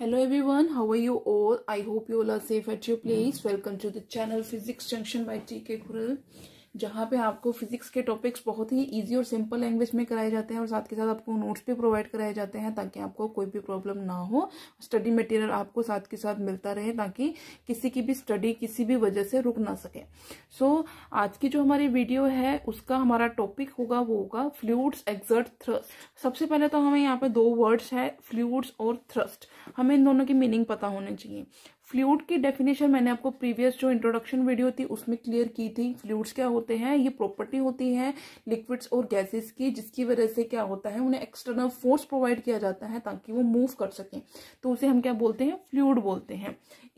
hello everyone how are you all i hope you all are safe at your place welcome to the channel physics junction by tk Kural. जहाँ पे आपको physics के topics बहुत ही easy और simple language में कराए जाते हैं और साथ के साथ आपको नोट्स भी प्रोवाइड कराए जाते हैं ताकि आपको कोई भी प्रॉब्लम ना हो स्टडी मटेरियल आपको साथ के साथ मिलता रहे ताकि किसी की भी स्टडी किसी भी वजह से रुक ना सके सो so, आज की जो हमारी वीडियो है उसका हमारा टॉपिक होगा वो होगा फ्लूड्स एक्सर्ट थ्रस्ट सबसे पहले तो हमें यहाँ पे दो वर्ड्स है फ्लूड्स और थ्रस्ट हमें इन दोनों की मीनिंग पता होने चाहिए फ्लूड की डेफिनेशन मैंने आपको प्रीवियस जो इंट्रोडक्शन वीडियो थी उसमें क्लियर की थी फ्लूड्स क्या होते हैं ये प्रॉपर्टी होती है लिक्विड्स और गैसेस की जिसकी वजह से क्या होता है उन्हें एक्सटर्नल फोर्स प्रोवाइड किया जाता है ताकि वो मूव कर सकें तो उसे हम क्या बोलते हैं फ्लूड बोलते हैं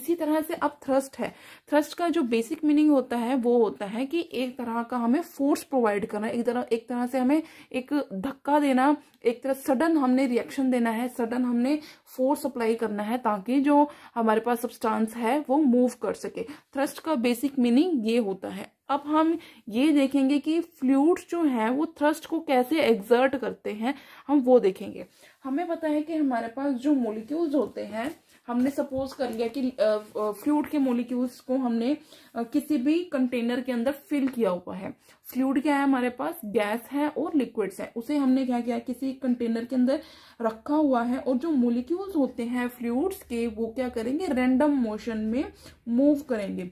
इसी तरह से अब थ्रस्ट है थ्रस्ट का जो बेसिक मीनिंग होता है वो होता है कि एक तरह का हमें फोर्स प्रोवाइड करना एक तरह एक तरह से हमें एक धक्का देना एक तरह सडन हमने रिएक्शन देना है सडन हमने फोर्स अप्लाई करना है ताकि जो हमारे पास सब्सटेंस है वो मूव कर सके थ्रस्ट का बेसिक मीनिंग ये होता है अब हम ये देखेंगे कि फ्लूड जो हैं वो थ्रस्ट को कैसे एग्जर्ट करते हैं हम वो देखेंगे हमें पता है कि हमारे पास जो मोलिक्यूल्स होते हैं हमने सपोज कर लिया कि फ्लूड के मोलिक्यूल्स को हमने किसी भी कंटेनर के अंदर फिल किया हुआ है फ्लूड क्या है हमारे पास गैस है और लिक्विड्स है उसे हमने क्या किया किसी कंटेनर के अंदर रखा हुआ है और जो मोलिक्यूल्स होते हैं फ्लूड्स के वो क्या करेंगे रेंडम मोशन में मूव करेंगे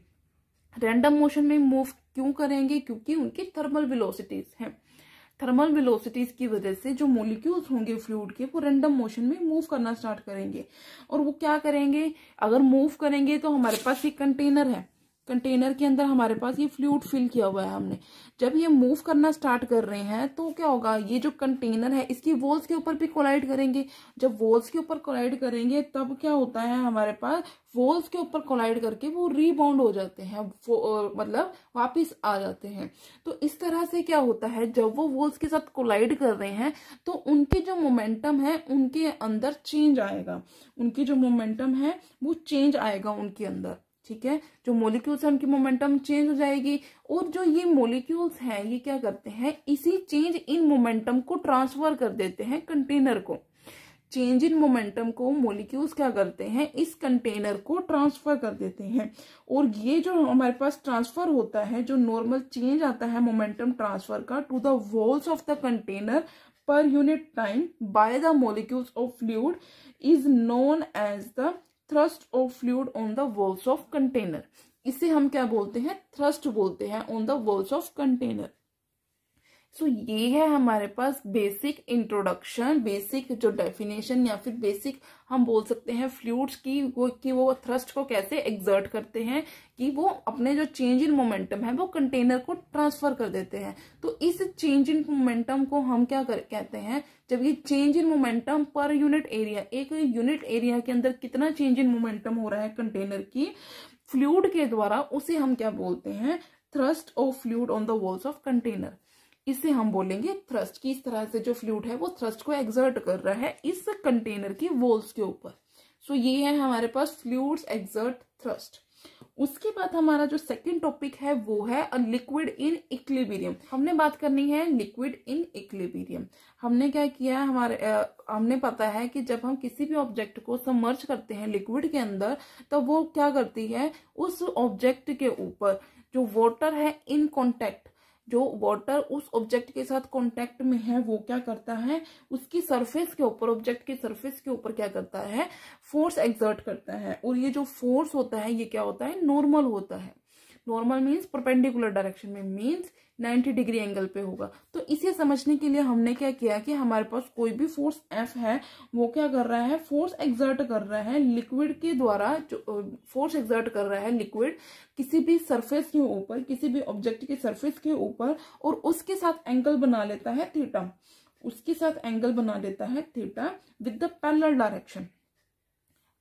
रेंडम मोशन में मूव क्यों करेंगे क्योंकि उनकी थर्मल विलोसिटीज हैं थर्मल वेलोसिटीज की वजह से जो मोलिक्यूल्स होंगे फ्लूड के वो रेंडम मोशन में मूव करना स्टार्ट करेंगे और वो क्या करेंगे अगर मूव करेंगे तो हमारे पास एक कंटेनर है कंटेनर के अंदर हमारे पास ये फ्लूड फिल किया हुआ है हमने जब ये मूव करना स्टार्ट कर रहे हैं तो क्या होगा ये जो कंटेनर है इसकी वॉल्स के ऊपर भी कोलाइड करेंगे जब वॉल्स के ऊपर कोलाइड करेंगे तब क्या होता है हमारे पास वॉल्स के ऊपर कोलाइड करके वो रीबाउंड हो जाते हैं मतलब वापस आ जाते हैं तो इस तरह से क्या होता है जब वो वॉल्स के साथ कोलाइड कर रहे हैं तो उनके जो मोमेंटम है उनके अंदर चेंज आएगा उनकी जो मोमेंटम है वो चेंज आएगा उनके अंदर ठीक है जो मोलिक्यूल्स हैं उनकी मोमेंटम चेंज हो जाएगी और जो ये मोलिक्यूल्स हैं ये क्या करते हैं इसी चेंज इन मोमेंटम को ट्रांसफर कर देते हैं कंटेनर को चेंज इन मोमेंटम को मोलिक्यूल्स क्या करते हैं इस कंटेनर को ट्रांसफर कर देते हैं और ये जो हमारे पास ट्रांसफर होता है जो नॉर्मल चेंज आता है मोमेंटम ट्रांसफर का to the walls of the container per unit time by the molecules of fluid is known as the thrust of fluid on the walls of container इसे हम क्या बोलते हैं थ्रस्ट बोलते हैं on the walls of container so so, ये है हमारे पास बेसिक इंट्रोडक्शन बेसिक जो डेफिनेशन या फिर बेसिक हम बोल सकते हैं फ्लूड्स की वो कि वो थ्रस्ट को कैसे एग्जर्ट करते हैं कि वो अपने जो चेंज इन मोमेंटम है वो कंटेनर को ट्रांसफर कर देते हैं तो इस चेंज इन मोमेंटम को हम क्या कर कहते हैं जब ये change in momentum per unit area एक यूनिट एरिया के अंदर कितना चेंज इन मोमेंटम हो रहा है कंटेनर की फ्लूड के द्वारा उसे हम क्या बोलते हैं thrust of fluid on the walls of container इसे हम बोलेंगे थ्रस्ट की इस तरह से जो फ्लूड है वो थ्रस्ट को एग्जर्ट कर रहा है इस कंटेनर की वॉल्स के ऊपर सो so, ये है हमारे पास फ्लूड्स एग्जर्ट थ्रस्ट उसके बाद हमारा जो सेकंड टॉपिक है वो है अ लिक्विड इन इक्लिबीरियम हमने बात करनी है लिक्विड इन इक्लिबीरियम हमने क्या किया हमारे आ, हमने पता है कि जब हम किसी भी ऑब्जेक्ट को समर्च करते हैं लिक्विड के अंदर तो वो क्या करती है उस ऑब्जेक्ट के ऊपर जो वॉटर है इन कॉन्टेक्ट जो वाटर उस ऑब्जेक्ट के साथ कांटेक्ट में है वो क्या करता है उसकी सरफेस के ऊपर ऑब्जेक्ट की सरफेस के ऊपर क्या करता है फोर्स एग्जर्ट करता है और ये जो फोर्स होता है ये क्या होता है नॉर्मल होता है नॉर्मल मीन्स परपेंडिकुलर डायरेक्शन में मीन्स 90 डिग्री एंगल पे होगा तो इसे समझने के लिए हमने क्या किया कि हमारे पास कोई भी फोर्स एफ है वो क्या कर रहा है फोर्स एग्जर्ट कर रहा है लिक्विड के द्वारा जो फोर्स एग्जर्ट कर रहा है लिक्विड किसी भी सरफेस के ऊपर किसी भी ऑब्जेक्ट के सरफेस के ऊपर और उसके साथ एंगल बना लेता है थीटा उसके साथ एंगल बना लेता है theta with the parallel direction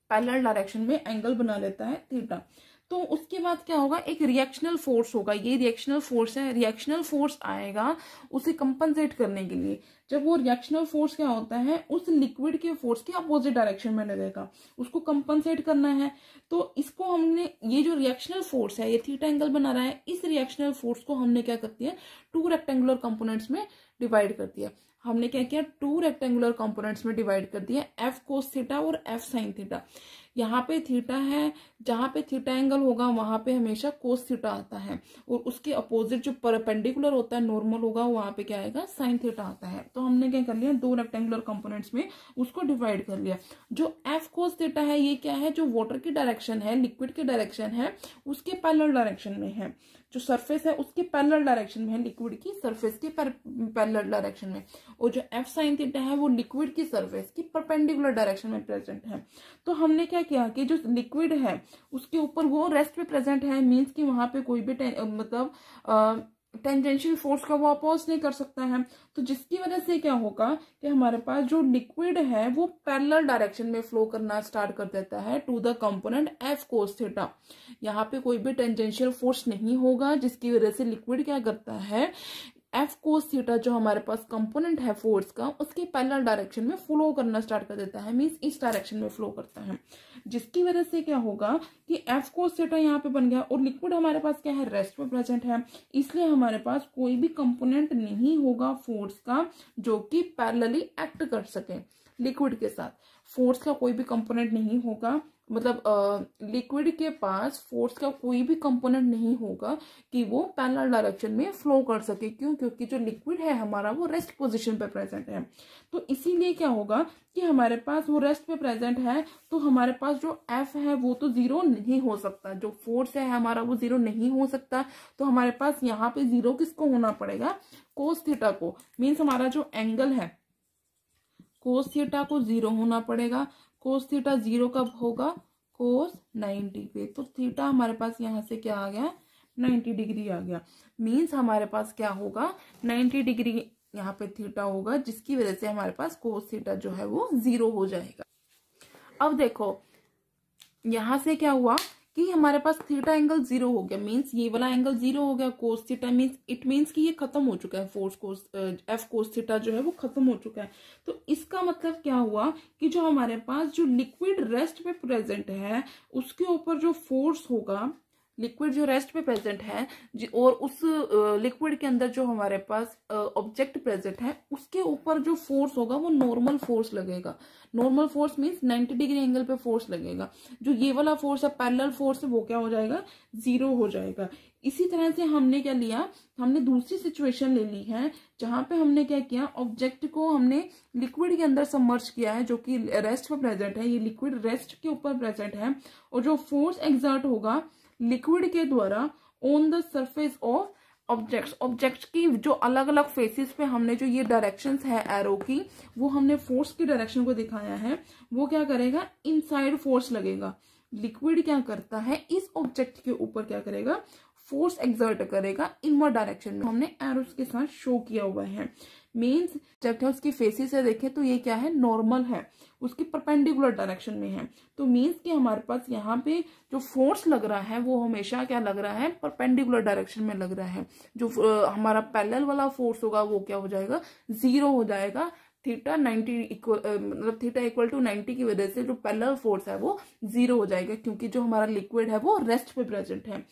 parallel direction में एंगल बना लेता है थीटा तो उसके बाद क्या होगा एक रिएक्शनल फोर्स होगा ये रिएक्शनल फोर्स है रिएक्शनल फोर्स आएगा उसे कंपनसेट करने के लिए जब वो रिएक्शनल फोर्स क्या होता है उस लिक्विड के फोर्स के अपोजिट डायरेक्शन में लगेगा उसको कंपनसेट करना है तो इसको हमने ये जो रिएक्शनल फोर्स है ये थीटा एंगल बना रहा है इस रिएक्शनल फोर्स को हमने क्या करती है टू रेक्टेंगुलर कंपोनेंट्स में डिवाइड कर दिया हमने क्या किया टू रेक्टेंगुलर कंपोनेंट्स में डिवाइड कर दिया एफ कोस थीटा और एफ साइन थीटा यहाँ पे थीटा है जहाँ पे थीटा एंगल होगा वहाँ पे हमेशा कोस थीटा आता है और उसके अपोजिट जो परपेंडिकुलर होता है नॉर्मल होगा वहाँ पे क्या आएगा साइन थीटा आता है तो हमने क्या कर लिया दो रेक्टेंगुलर कंपोनेंट्स में उसको डिवाइड कर लिया जो एफ कोस थीटा है ये क्या है जो वाटर की डायरेक्शन है लिक्विड की डायरेक्शन है उसके पैलर डायरेक्शन में है जो सरफेस है उसके पैरल डायरेक्शन में है लिक्विड की सरफेस के पैरल डायरेक्शन में और जो एफ साइन थीटा है वो लिक्विड की सरफेस की परपेंडिकुलर डायरेक्शन में प्रेजेंट है तो हमने क्या किया कि जो लिक्विड है उसके ऊपर वो रेस्ट पे प्रेजेंट है मीन्स की वहां पे कोई भी मतलब टेंजेंशियल फोर्स का वो अपोज नहीं कर सकता है तो जिसकी वजह से क्या होगा कि हमारे पास जो लिक्विड है वो पैरेलल डायरेक्शन में फ्लो करना स्टार्ट कर देता है to the component F cos theta यहाँ पे कोई भी टेंजेंशियल फोर्स नहीं होगा जिसकी वजह से लिक्विड क्या करता है एफ कोस थीटा जो हमारे पास कंपोनेंट है फोर्स का उसके पैरेलल डायरेक्शन में फ्लो करना स्टार्ट कर देता है मीन्स इस डायरेक्शन में फ्लो करता है जिसकी वजह से क्या होगा कि एफ कोस थीटा यहाँ पे बन गया और लिक्विड हमारे पास क्या है रेस्ट में प्रेजेंट है इसलिए हमारे पास कोई भी कंपोनेंट नहीं होगा फोर्स का जो कि पैरलली एक्ट कर सके लिक्विड के साथ फोर्स का कोई भी कंपोनेंट नहीं होगा मतलब लिक्विड के पास फोर्स का कोई भी कंपोनेंट नहीं होगा कि वो पैनल डायरेक्शन में फ्लो कर सके क्यों क्योंकि जो लिक्विड है हमारा वो रेस्ट पोजीशन पे प्रेजेंट है तो इसीलिए क्या होगा कि हमारे पास वो रेस्ट पे प्रेजेंट है तो हमारे पास जो एफ है वो तो जीरो नहीं हो सकता जो फोर्स है हमारा वो जीरो नहीं हो सकता तो हमारे पास यहाँ पे जीरो किसको होना पड़ेगा कोस थीटा को मीन्स हमारा जो एंगल है कोस थीटा को जीरो होना पड़ेगा कोस थीटा जीरो कब होगा कोस नाइन्टी पे तो थीटा हमारे पास यहाँ से क्या आ गया नाइन्टी डिग्री आ गया मीन्स हमारे पास क्या होगा नाइन्टी डिग्री यहाँ पे थीटा होगा जिसकी वजह से हमारे पास कोस थीटा जो है वो जीरो हो जाएगा अब देखो यहां से क्या हुआ कि हमारे पास थीटा एंगल जीरो हो गया मीन्स ये वाला एंगल जीरो हो गया cos theta means it means कि ये खत्म हो चुका है force cos F cos theta जो है वो खत्म हो चुका है तो इसका मतलब क्या हुआ कि जो हमारे पास जो लिक्विड रेस्ट पे प्रेजेंट है उसके ऊपर जो फोर्स होगा लिक्विड जो रेस्ट पे प्रेजेंट है और उस लिक्विड के अंदर जो हमारे पास ऑब्जेक्ट प्रेजेंट है उसके ऊपर जो फोर्स होगा वो नॉर्मल फोर्स लगेगा normal force means 90 degree angle पे फोर्स लगेगा जो ये वाला फोर्स है पैरेलल फोर्स है वो क्या हो जाएगा जीरो हो जाएगा इसी तरह से हमने क्या लिया हमने दूसरी सिचुएशन ले ली है जहां पे हमने क्या किया ऑब्जेक्ट को हमने लिक्विड के अंदर सबमर्ज किया है जो कि रेस्ट पर प्रेजेंट है ये लिक्विड रेस्ट के ऊपर प्रेजेंट है और जो फोर्स एग्जर्ट होगा लिक्विड के द्वारा on the surface of objects objects की जो अलग अलग फेसेस पे हमने जो ये डायरेक्शन है एरो की वो हमने फोर्स की डायरेक्शन को दिखाया है वो क्या करेगा इनसाइड फोर्स लगेगा लिक्विड क्या करता है इस ऑब्जेक्ट के ऊपर क्या करेगा फोर्स एग्जर्ट करेगा इनवर्ड डायरेक्शन में हमने एरोस के साथ शो किया हुआ है मीन्स जब उसकी फेसिस से देखें तो ये क्या है नॉर्मल है उसकी परपेंडिकुलर डायरेक्शन में है तो मीन्स कि हमारे पास यहाँ पे जो फोर्स लग रहा है वो हमेशा क्या लग रहा है परपेंडिकुलर डायरेक्शन में लग रहा है जो हमारा पैरेलल वाला फोर्स होगा वो क्या हो जाएगा जीरो हो जाएगा थीटा 90 इक्वल मतलब थीटा इक्वल टू 90 की वजह से जो पैरेलल फोर्स है वो जीरो हो जाएगा क्योंकि जो हमारा लिक्विड है वो रेस्ट पे प्रेजेंट है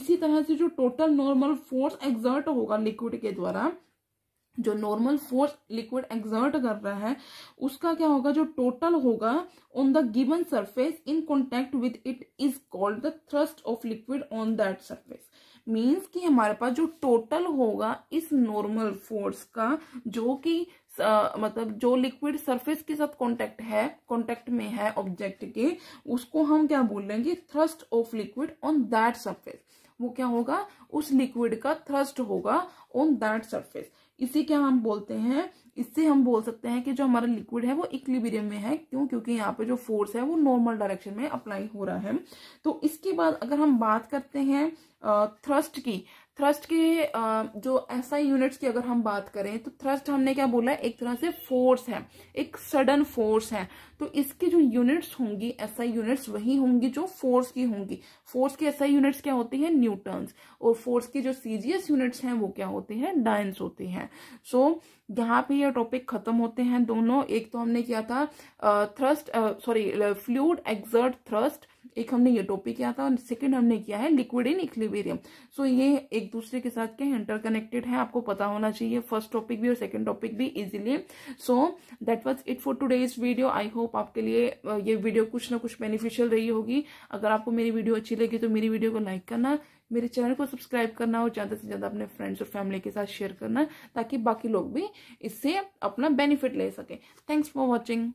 इसी तरह से जो टोटल नॉर्मल फोर्स एग्जर्ट होगा लिक्विड के द्वारा जो नॉर्मल फोर्स लिक्विड एग्जर्ट कर रहा है उसका क्या होगा जो टोटल होगा on the given surface in contact with it is called the thrust of liquid on that surface means कि हमारे पास जो टोटल होगा इस नॉर्मल फोर्स का जो कि मतलब जो लिक्विड सरफेस के साथ कांटेक्ट है कांटेक्ट में है ऑब्जेक्ट के उसको हम क्या बोलेंगे thrust of liquid on that surface वो क्या होगा उस लिक्विड का थ्रस्ट होगा ऑन दैट सरफेस इसी क्या हम बोलते हैं इससे हम बोल सकते हैं कि जो हमारा लिक्विड है वो इक्लिबीरियम में है क्यों क्योंकि यहाँ पे जो फोर्स है वो नॉर्मल डायरेक्शन में अप्लाई हो रहा है तो इसके बाद अगर हम बात करते हैं थ्रस्ट की थ्रस्ट के जो ऐसा यूनिट्स की अगर हम बात करें तो थ्रस्ट हमने क्या बोला एक तरह से फोर्स है एक सडन फोर्स है तो इसकी जो यूनिट्स होंगी ऐसा यूनिट्स वही होंगी जो फोर्स की होंगी फोर्स की ऐसा यूनिट्स क्या होती है न्यूटन्स और फोर्स की जो सीजीएस यूनिट्स हैं वो क्या होते हैं डायंस होते हैं सो so, जहां पे ये टॉपिक खत्म होते हैं दोनों एक तो हमने किया था thrust sorry fluid exert thrust एक हमने ये टॉपिक किया था और सेकेंड हमने किया है लिक्विड इन इक्लिबेरियम सो ये एक दूसरे के साथ क्या इंटरकनेक्टेड है आपको पता होना चाहिए फर्स्ट टॉपिक भी और सेकेंड टॉपिक भी easily so that was it for today's video I hope आपके लिए ये वीडियो कुछ ना कुछ बेनिफिशियल रही होगी अगर आपको मेरी वीडियो अच्छी लगी तो मेरी वीडियो को लाइक करना मेरे चैनल को सब्सक्राइब करना और ज़्यादा से ज़्यादा अपने फ्रेंड्स और फैमिली के साथ शेयर करना ताकि बाकी लोग भी इससे अपना बेनिफिट ले सके थैंक्स फॉर वॉचिंग